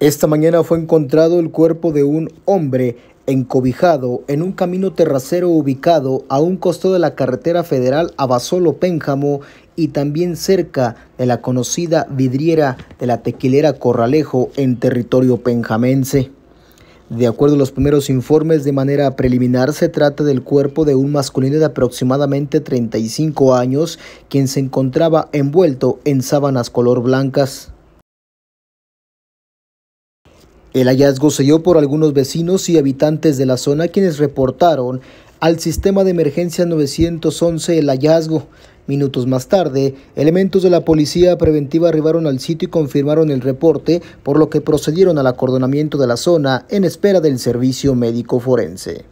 Esta mañana fue encontrado el cuerpo de un hombre encobijado en un camino terracero ubicado a un costo de la carretera federal Abasolo-Pénjamo y también cerca de la conocida vidriera de la tequilera Corralejo en territorio penjamense. De acuerdo a los primeros informes, de manera preliminar se trata del cuerpo de un masculino de aproximadamente 35 años, quien se encontraba envuelto en sábanas color blancas. El hallazgo se dio por algunos vecinos y habitantes de la zona quienes reportaron al sistema de emergencia 911 el hallazgo. Minutos más tarde, elementos de la policía preventiva arribaron al sitio y confirmaron el reporte, por lo que procedieron al acordonamiento de la zona en espera del servicio médico forense.